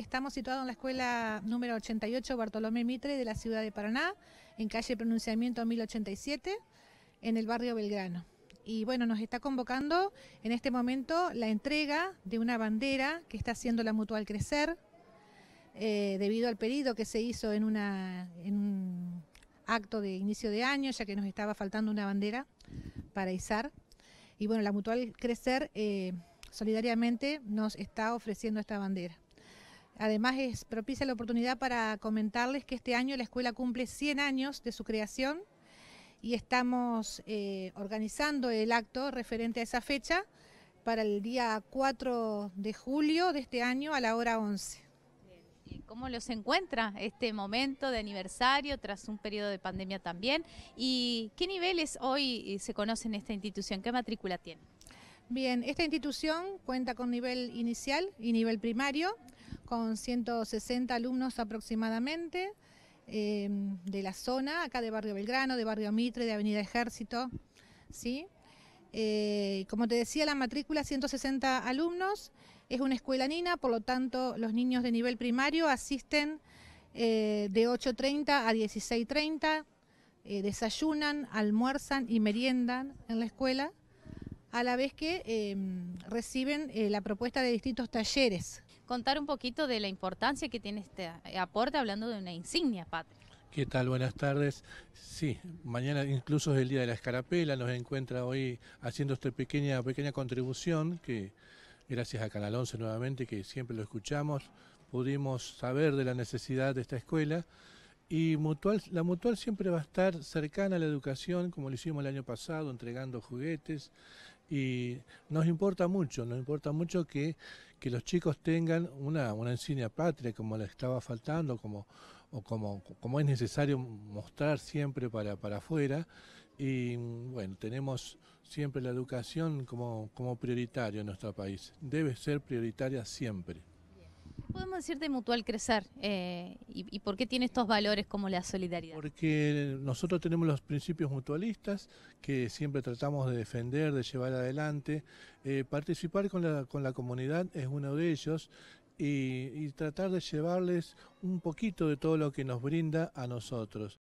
estamos situados en la escuela número 88 Bartolomé Mitre de la ciudad de Paraná, en calle Pronunciamiento 1087, en el barrio Belgrano. Y bueno, nos está convocando en este momento la entrega de una bandera que está haciendo la Mutual Crecer, eh, debido al pedido que se hizo en, un acto de inicio de año, ya que nos estaba faltando una bandera para izar. Y bueno, la Mutual Crecer eh, solidariamente nos está ofreciendo esta bandera. Además, es propicia la oportunidad para comentarles que este año la escuela cumple 100 años de su creación y estamos eh, organizando el acto referente a esa fecha para el día 4 de julio de este año a la hora 11. cómo los encuentra este momento de aniversario tras un periodo de pandemia también? ¿Y qué niveles hoy eh, se conocen en esta institución? ¿Qué matrícula tiene? Bien, esta institución cuenta con nivel inicial y nivel primario, con 160 alumnos aproximadamente em, de la zona, acá de Barrio Belgrano, de Barrio Mitre, de Avenida Ejército, ¿sí? Eh, como te decía, la matrícula 160 alumnos, es una escuela nina, por lo tanto los niños de nivel primario asisten eh, de 8.30 a 16.30, eh, desayunan, almuerzan y meriendan en la escuela a la vez que em, reciben eh, la propuesta de distintos talleres. Contar un poquito de la importancia que tiene este aporte hablando de una insignia patria. ¿Qué tal? Buenas tardes. Sí, mañana incluso es el Día de la Escarapela, nos encuentra hoy haciendo esta pequeña, pequeña contribución que gracias a Canal 11 nuevamente, que siempre lo escuchamos, pudimos saber de la necesidad de esta escuela. Y mutual, la Mutual siempre va a estar cercana a la educación, como lo hicimos el año pasado, entregando juguetes, y nos importa mucho, nos importa mucho que, los chicos tengan una, una patria como les estaba faltando, como, o como, es necesario mostrar siempre para, afuera. Y bueno, tenemos siempre la educación como, como prioritario en nuestro país. Debe ser prioritaria siempre podemos decir de Mutual Crecer eh, y, por qué tiene estos valores como la solidaridad? Porque nosotros tenemos los principios mutualistas que siempre tratamos de defender, de llevar adelante. Eh, participar con la, con la comunidad es uno de ellos. y, tratar de llevarles un poquito de todo lo que nos brinda a nosotros.